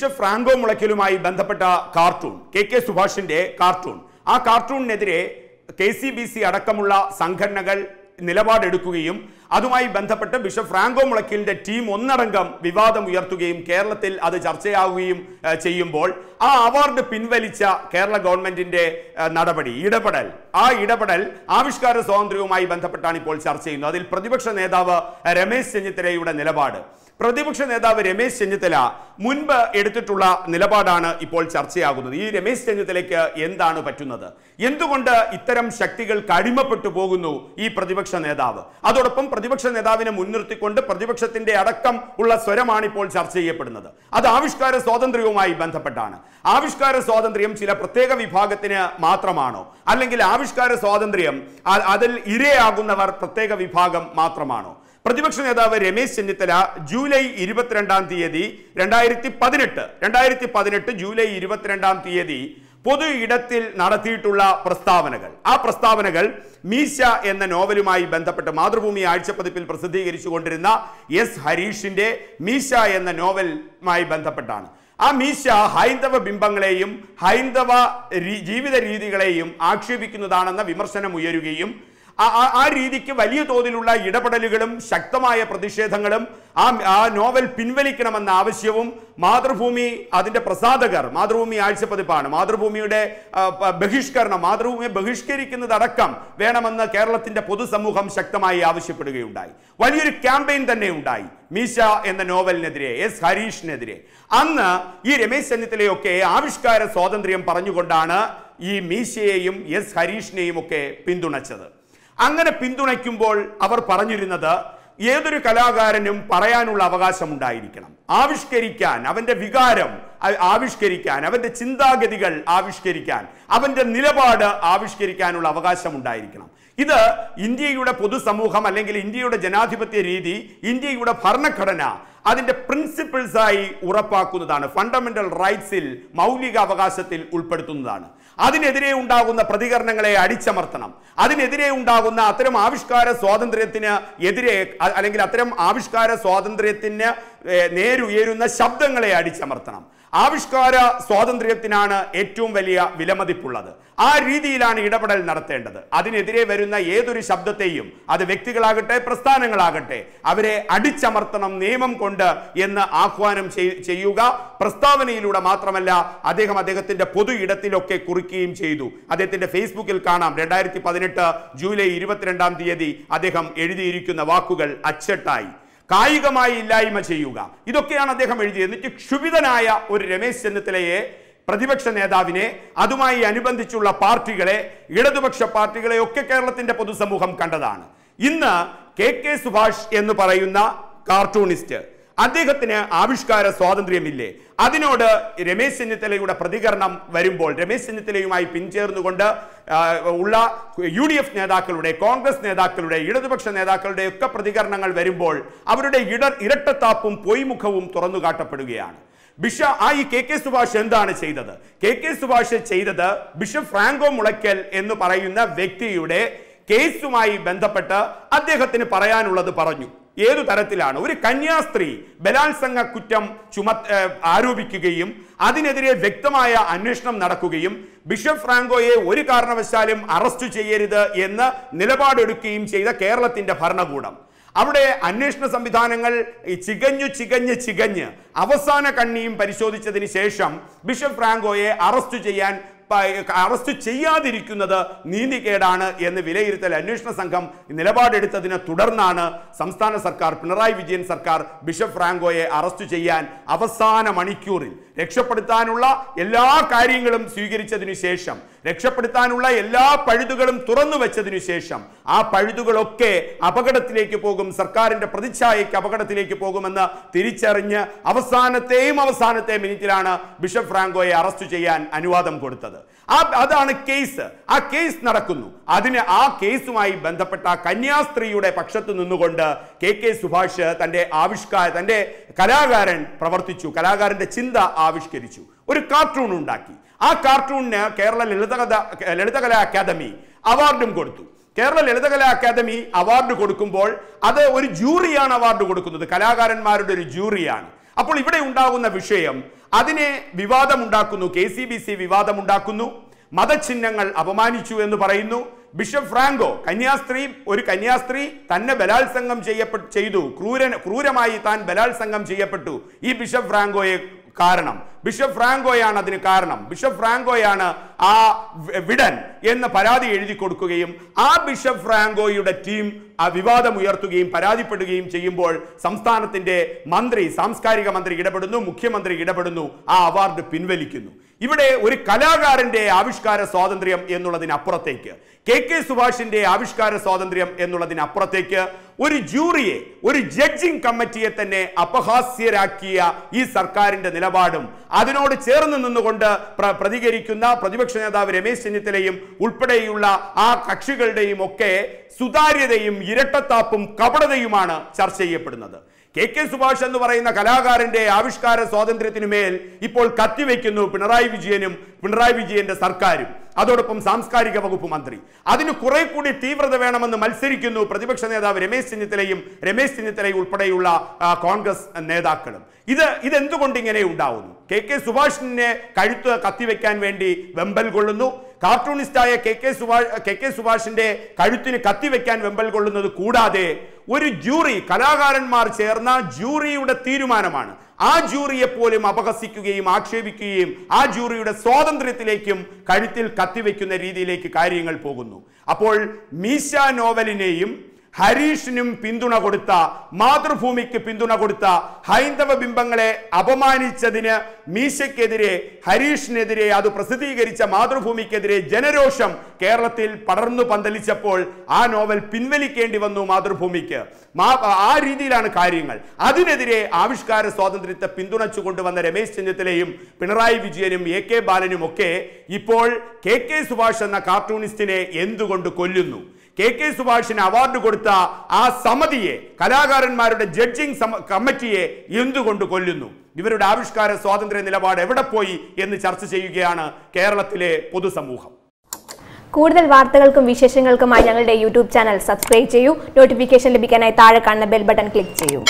bishop Franco മുളയ്ക്കലുമായി ബന്ധപ്പെട്ട cartoon K K സുഭാഷിന്റെ കാർട്ടൂൺ ആ കാർട്ടൂണിനെതിരെ കെ സി ബി സി അടക്കമുള്ള സംഘടനകൾ നിലപാടെടുക്കുകയും അതുമായി ബന്ധപ്പെട്ട് ബിഷപ്പ് ഫ്രാങ്കോ മുളയ്ക്കലിന്റെ ടീം ഒന്നടങ്കം വിവാദം ഉയർത്തുകയും കേരളത്തിൽ അത് ചർച്ചയാവുകയും ചെയ്യുമ്പോൾ ആ അവാർഡ് പിൻവലിച്ച കേരള ഗവൺമെന്റിന്റെ നടപടി ഇടപെടൽ ആ ഇടപെടൽ ആവിഷ്കാര സ്വാതന്ത്ര്യവുമായി ബന്ധപ്പെട്ടാണ് ഇപ്പോൾ ചർച്ച ചെയ്യുന്നത് അതിൽ പ്രതിപക്ഷ നേതാവ് രമേശ് ചെന്നിത്തലയുടെ നിലപാട് പ്രതിപക്ഷ നേതാവ് രമേശ് ചെന്നിത്തല മുൻപ് എടുത്തിട്ടുള്ള നിലപാടാണ് ഇപ്പോൾ ചർച്ചയാകുന്നത് ഈ രമേശ് ചെന്നിത്തലയ്ക്ക് എന്താണ് പറ്റുന്നത് എന്തുകൊണ്ട് ഇത്തരം ശക്തികൾ കടിമപ്പെട്ടു പോകുന്നു ഈ പ്രതിപക്ഷ നേതാവ് അതോടൊപ്പം പ്രതിപക്ഷ നേതാവിനെ മുൻനിർത്തിക്കൊണ്ട് പ്രതിപക്ഷത്തിന്റെ അടക്കം ഉള്ള സ്വരമാണ് ഇപ്പോൾ ചർച്ച ചെയ്യപ്പെടുന്നത് അത് ആവിഷ്കാര സ്വാതന്ത്ര്യവുമായി ബന്ധപ്പെട്ടാണ് ആവിഷ്കാര സ്വാതന്ത്ര്യം ചില പ്രത്യേക വിഭാഗത്തിന് മാത്രമാണോ അല്ലെങ്കിൽ ആവിഷ്കാര സ്വാതന്ത്ര്യം അതിൽ ഇരയാകുന്നവർ പ്രത്യേക വിഭാഗം മാത്രമാണോ പ്രതിപക്ഷ നേതാവ് രമേശ് ചെന്നിത്തല ജൂലൈ ഇരുപത്തിരണ്ടാം തീയതി രണ്ടായിരത്തി പതിനെട്ട് രണ്ടായിരത്തി പതിനെട്ട് ജൂലൈ ഇരുപത്തിരണ്ടാം തീയതി പൊതു ഇടത്തിൽ നടത്തിയിട്ടുള്ള പ്രസ്താവനകൾ ആ പ്രസ്താവനകൾ മീശ എന്ന നോവലുമായി ബന്ധപ്പെട്ട് മാതൃഭൂമി ആഴ്ചപ്പതിപ്പിൽ പ്രസിദ്ധീകരിച്ചു കൊണ്ടിരുന്ന എസ് ഹരീഷിന്റെ മീശ എന്ന നോവലുമായി ബന്ധപ്പെട്ടാണ് ആ മീശ ഹൈന്ദവ ബിംബങ്ങളെയും ഹൈന്ദവ ജീവിത രീതികളെയും ആക്ഷേപിക്കുന്നതാണെന്ന വിമർശനം ഉയരുകയും ആ രീതിക്ക് വലിയ തോതിലുള്ള ഇടപെടലുകളും ശക്തമായ പ്രതിഷേധങ്ങളും ആ ആ നോവൽ പിൻവലിക്കണമെന്ന ആവശ്യവും മാതൃഭൂമി അതിൻ്റെ പ്രസാധകർ മാതൃഭൂമി ആഴ്ചപ്പതിപ്പാണ് മാതൃഭൂമിയുടെ ബഹിഷ്കരണം മാതൃഭൂമിയെ ബഹിഷ്കരിക്കുന്നതടക്കം വേണമെന്ന് കേരളത്തിൻ്റെ പൊതുസമൂഹം ശക്തമായി ആവശ്യപ്പെടുകയുണ്ടായി വലിയൊരു ക്യാമ്പയിൻ തന്നെ ഉണ്ടായി മീശ എന്ന നോവലിനെതിരെ എസ് ഹരീഷിനെതിരെ അന്ന് ഈ രമേശ് ചെന്നിത്തലയൊക്കെ ആവിഷ്കാര സ്വാതന്ത്ര്യം പറഞ്ഞുകൊണ്ടാണ് ഈ മീശയെയും എസ് ഹരീഷിനെയും ഒക്കെ പിന്തുണച്ചത് അങ്ങനെ പിന്തുണയ്ക്കുമ്പോൾ അവർ പറഞ്ഞിരുന്നത് ഏതൊരു കലാകാരനും പറയാനുള്ള അവകാശം ഉണ്ടായിരിക്കണം ആവിഷ്കരിക്കാൻ അവൻ്റെ വികാരം ആവിഷ്കരിക്കാൻ അവൻ്റെ ചിന്താഗതികൾ ആവിഷ്കരിക്കാൻ അവൻ്റെ നിലപാട് ആവിഷ്കരിക്കാനുള്ള അവകാശം ഉണ്ടായിരിക്കണം ഇത് ഇന്ത്യയുടെ പൊതുസമൂഹം അല്ലെങ്കിൽ ഇന്ത്യയുടെ ജനാധിപത്യ രീതി ഇന്ത്യയുടെ ഭരണഘടന അതിൻ്റെ പ്രിൻസിപ്പിൾസായി ഉറപ്പാക്കുന്നതാണ് ഫണ്ടമെന്റൽ റൈറ്റ്സിൽ മൗലിക അവകാശത്തിൽ ഉൾപ്പെടുത്തുന്നതാണ് അതിനെതിരെ ഉണ്ടാകുന്ന പ്രതികരണങ്ങളെ അടിച്ചമർത്തണം അതിനെതിരെ ഉണ്ടാകുന്ന അത്തരം ആവിഷ്കാര സ്വാതന്ത്ര്യത്തിന് എതിരെ അല്ലെങ്കിൽ അത്തരം ആവിഷ്കാര സ്വാതന്ത്ര്യത്തിന് നേരുയരുന്ന ശബ്ദങ്ങളെ അടിച്ചമർത്തണം ആവിഷ്കാര സ്വാതന്ത്ര്യത്തിനാണ് ഏറ്റവും വലിയ വിലമതിപ്പുള്ളത് ആ രീതിയിലാണ് ഇടപെടൽ നടത്തേണ്ടത് അതിനെതിരെ വരുന്ന ഏതൊരു ശബ്ദത്തെയും അത് വ്യക്തികളാകട്ടെ പ്രസ്ഥാനങ്ങളാകട്ടെ അവരെ അടിച്ചമർത്തണം നിയമം കൊണ്ട് എന്ന് ആഹ്വാനം ചെയ്യുക പ്രസ്താവനയിലൂടെ മാത്രമല്ല അദ്ദേഹം അദ്ദേഹത്തിന്റെ പൊതു ഇടത്തിലൊക്കെ കുറിക്കുകയും ചെയ്തു അദ്ദേഹത്തിന്റെ ഫേസ്ബുക്കിൽ കാണാം രണ്ടായിരത്തി പതിനെട്ട് ജൂലൈ ഇരുപത്തിരണ്ടാം തീയതി അദ്ദേഹം എഴുതിയിരിക്കുന്ന വാക്കുകൾ അച്ചട്ടായി കായികമായി ഇല്ലായ്മ ചെയ്യുക ഇതൊക്കെയാണ് അദ്ദേഹം എഴുതിയത് എന്നിട്ട് ക്ഷുഭിതനായ ഒരു രമേശ് ചെന്നിത്തലയെ പ്രതിപക്ഷ നേതാവിനെ അതുമായി അനുബന്ധിച്ചുള്ള പാർട്ടികളെ ഇടതുപക്ഷ പാർട്ടികളെ ഒക്കെ കേരളത്തിന്റെ പൊതുസമൂഹം കണ്ടതാണ് ഇന്ന് കെ കെ സുഭാഷ് എന്ന് പറയുന്ന കാർട്ടൂണിസ്റ്റ് അദ്ദേഹത്തിന് ആവിഷ്കാര സ്വാതന്ത്ര്യമില്ലേ അതിനോട് രമേശ് ചെന്നിത്തലയുടെ പ്രതികരണം വരുമ്പോൾ രമേശ് ചെന്നിത്തലയുമായി പിൻചേർന്നുകൊണ്ട് ഉള്ള യു ഡി എഫ് നേതാക്കളുടെ കോൺഗ്രസ് നേതാക്കളുടെ ഇടതുപക്ഷ നേതാക്കളുടെ ഒക്കെ പ്രതികരണങ്ങൾ വരുമ്പോൾ അവരുടെ ഇട ഇരട്ടത്താപ്പും പൊയ്മുഖവും തുറന്നു കാട്ടപ്പെടുകയാണ് ബിഷ ആ ഈ കെ കെ സുഭാഷ് എന്താണ് ചെയ്തത് കെ കെ സുഭാഷ് ചെയ്തത് ബിഷപ്പ് ഫ്രാങ്കോ മുളയ്ക്കൽ എന്ന് പറയുന്ന വ്യക്തിയുടെ കേസുമായി ബന്ധപ്പെട്ട് അദ്ദേഹത്തിന് പറയാനുള്ളത് പറഞ്ഞു ഏതു തരത്തിലാണ് ഒരു കന്യാസ്ത്രീ ബലാത്സംഗ കുറ്റം ചുമ ആരോപിക്കുകയും അതിനെതിരെ വ്യക്തമായ അന്വേഷണം നടക്കുകയും ബിഷപ്പ് ഫ്രാങ്കോയെ ഒരു കാരണവശാലും അറസ്റ്റ് ചെയ്യരുത് എന്ന് നിലപാടെടുക്കുകയും ചെയ്ത കേരളത്തിന്റെ ഭരണകൂടം അവിടെ അന്വേഷണ സംവിധാനങ്ങൾ ചികഞ്ഞു ചികഞ്ഞ് ചികഞ്ഞ് അവസാന കണ്ണിയും പരിശോധിച്ചതിന് ശേഷം ബിഷപ്പ് ഫ്രാങ്കോയെ അറസ്റ്റ് ചെയ്യാൻ അറസ്റ്റ് ചെയ്യാതിരിക്കുന്നത് നീതികേടാണ് എന്ന് വിലയിരുത്തൽ അന്വേഷണ സംഘം നിലപാടെടുത്തതിനെ തുടർന്നാണ് സംസ്ഥാന സർക്കാർ പിണറായി വിജയൻ സർക്കാർ ബിഷപ്പ് ഫ്രാങ്കോയെ അറസ്റ്റ് ചെയ്യാൻ അവസാന മണിക്കൂറിൽ രക്ഷപ്പെടുത്താനുള്ള എല്ലാ കാര്യങ്ങളും സ്വീകരിച്ചതിനു ശേഷം രക്ഷപ്പെടുത്താനുള്ള എല്ലാ പഴുതുകളും തുറന്നു വെച്ചതിനു ശേഷം ആ പഴുതുകളൊക്കെ അപകടത്തിലേക്ക് പോകും സർക്കാരിന്റെ പ്രതിച്ഛായയ്ക്ക് അപകടത്തിലേക്ക് പോകുമെന്ന് തിരിച്ചറിഞ്ഞ് അവസാനത്തെയും അവസാനത്തെ മിനിറ്റിലാണ് ബിഷപ്പ് ഫ്രാങ്കോയെ അറസ്റ്റ് ചെയ്യാൻ അനുവാദം കൊടുത്തത് ആ അതാണ് കേസ് ആ കേസ് നടക്കുന്നു അതിന് ആ കേസുമായി ബന്ധപ്പെട്ട കന്യാസ്ത്രീയുടെ പക്ഷത്ത് നിന്നുകൊണ്ട് കെ കെ സുഭാഷ് തൻ്റെ ആവിഷ്കാര തൻ്റെ കലാകാരൻ പ്രവർത്തിച്ചു കലാകാരൻ്റെ ചിന്ത ആവിഷ്കരിച്ചു ഒരു കാർട്ടൂൺ ഉണ്ടാക്കി ആ കാർട്ടൂണിന് കേരള ലളിതകഥ ലളിതകലാ അക്കാദമി അവാർഡും കൊടുത്തു കേരള ലളിതകലാ അക്കാദമി അവാർഡ് കൊടുക്കുമ്പോൾ അത് ഒരു ജൂറിയാണ് അവാർഡ് കൊടുക്കുന്നത് കലാകാരന്മാരുടെ ഒരു ജൂറിയാണ് അപ്പോൾ ഇവിടെ ഉണ്ടാകുന്ന വിഷയം അതിനെ വിവാദമുണ്ടാക്കുന്നു കെ സി ബി സി വിവാദമുണ്ടാക്കുന്നു മതചിഹ്നങ്ങൾ അപമാനിച്ചു എന്ന് പറയുന്നു ബിഷപ്പ് ഫ്രാങ്കോ കന്യാസ്ത്രീ ഒരു കന്യാസ്ത്രീ തന്നെ ബലാത്സംഗം ചെയ്യപ്പെട്ടു ചെയ്തു ക്രൂരൻ ക്രൂരമായി താൻ ബലാത്സംഗം ചെയ്യപ്പെട്ടു ഈ ബിഷപ്പ് ഫ്രാങ്കോയെ കാരണം ബിഷപ്പ് ഫ്രാങ്കോയാണ് അതിന് കാരണം ബിഷപ്പ് ഫ്രാങ്കോയാണ് ആ വിടൻ എന്ന പരാതി എഴുതി കൊടുക്കുകയും ആ ബിഷപ്പ് ഫ്രാങ്കോയുടെ ടീം ആ വിവാദം ഉയർത്തുകയും പരാതിപ്പെടുകയും ചെയ്യുമ്പോൾ സംസ്ഥാനത്തിന്റെ മന്ത്രി സാംസ്കാരിക മന്ത്രി ഇടപെടുന്നു മുഖ്യമന്ത്രി ഇടപെടുന്നു ആ അവാർഡ് പിൻവലിക്കുന്നു ഇവിടെ ഒരു കലാകാരന്റെ ആവിഷ്കാര സ്വാതന്ത്ര്യം എന്നുള്ളതിനപ്പുറത്തേക്ക് കെ കെ സുഭാഷിന്റെ ആവിഷ്കാര സ്വാതന്ത്ര്യം എന്നുള്ളതിനപ്പുറത്തേക്ക് ഒരു ജൂറിയെ ഒരു ജഡ്ജിംഗ് കമ്മിറ്റിയെ തന്നെ അപഹാസ്യരാക്കിയ ഈ സർക്കാരിന്റെ നിലപാടും അതിനോട് ചേർന്ന് നിന്നുകൊണ്ട് പ്രതികരിക്കുന്ന പ്രതിപക്ഷ നേതാവ് രമേശ് ചെന്നിത്തലയും ഉൾപ്പെടെയുള്ള ആ കക്ഷികളുടെയും ഒക്കെ സുതാര്യതയും ഇരട്ടത്താപ്പും കപടതയുമാണ് ചർച്ച ചെയ്യപ്പെടുന്നത് കെ കെ സുഭാഷ് എന്ന് പറയുന്ന കലാകാരന്റെ ആവിഷ്കാര സ്വാതന്ത്ര്യത്തിനുമേൽ ഇപ്പോൾ കത്തിവെക്കുന്നു പിണറായി വിജയനും പിണറായി വിജയന്റെ സർക്കാരും അതോടൊപ്പം സാംസ്കാരിക വകുപ്പ് മന്ത്രി അതിന് കുറെ കൂടി തീവ്രത വേണമെന്ന് മത്സരിക്കുന്നു പ്രതിപക്ഷ നേതാവ് രമേശ് ചെന്നിത്തലയും രമേശ് ചെന്നിത്തലയും ഉൾപ്പെടെയുള്ള കോൺഗ്രസ് നേതാക്കളും ഇത് ഇതെന്തുകൊണ്ട് ഇങ്ങനെ ഉണ്ടാവുന്നു കെ കെ സുഭാഷിനെ കഴുത്ത് കത്തിവെക്കാൻ വേണ്ടി വെമ്പൽ കൊള്ളുന്നു കാർട്ടൂണിസ്റ്റായ K K Subhash K K സുഭാഷിന്റെ കഴുത്തിന് കത്തിവെക്കാൻ വെമ്പൽ കൊള്ളുന്നത് കൂടാതെ ഒരു ജൂറി കലാകാരന്മാർ ചേർന്ന ജൂറിയുടെ തീരുമാനമാണ് ആ ജൂറിയെ പോലും അപഹസിക്കുകയും ആക്ഷേപിക്കുകയും ആ ജൂറിയുടെ സ്വാതന്ത്ര്യത്തിലേക്കും കഴുത്തിൽ കത്തിവെക്കുന്ന രീതിയിലേക്ക് കാര്യങ്ങൾ പോകുന്നു അപ്പോൾ മീശ നോവലിനെയും ഹരീഷിനും പിന്തുണ കൊടുത്ത മാതൃഭൂമിക്ക് പിന്തുണ കൊടുത്ത ഹൈന്ദവ ബിംബങ്ങളെ അപമാനിച്ചതിന് മീശയ്ക്കെതിരെ ഹരീഷിനെതിരെ അത് പ്രസിദ്ധീകരിച്ച മാതൃഭൂമിക്കെതിരെ ജനരോഷം കേരളത്തിൽ പടർന്നു പന്തലിച്ചപ്പോൾ ആ നോവൽ പിൻവലിക്കേണ്ടി വന്നു മാതൃഭൂമിക്ക് ആ രീതിയിലാണ് കാര്യങ്ങൾ അതിനെതിരെ ആവിഷ്കാര സ്വാതന്ത്ര്യത്തെ പിന്തുണച്ചു കൊണ്ടുവന്ന രമേശ് ചെന്നിത്തലയും പിണറായി വിജയനും എ കെ ബാലനും ഒക്കെ ഇപ്പോൾ കെ കെ സുഭാഷ് എന്ന കാർട്ടൂണിസ്റ്റിനെ എന്തുകൊണ്ട് കൊല്ലുന്നു കെ കെ സുഭാഷിന് അവാർഡ് കൊടുത്ത ആ സമിതിയെ കലാകാരന്മാരുടെ ജഡ്ജിംഗ് കമ്മിറ്റിയെ എന്തുകൊണ്ട് കൊല്ലുന്നു ഇവരുടെ ആവിഷ്കാര സ്വാതന്ത്ര്യ നിലപാട് എവിടെ പോയി എന്ന് ചർച്ച ചെയ്യുകയാണ് കേരളത്തിലെ പൊതുസമൂഹം കൂടുതൽ വാർത്തകൾക്കും വിശേഷങ്ങൾക്കുമായി ഞങ്ങളുടെ യൂട്യൂബ് ചാനൽ സബ്സ്ക്രൈബ് ചെയ്യൂ നോട്ടിഫിക്കേഷൻ ലഭിക്കാനായി താഴെ കാണുന്ന ബെൽ ബട്ടൺ ക്ലിക്ക് ചെയ്യൂ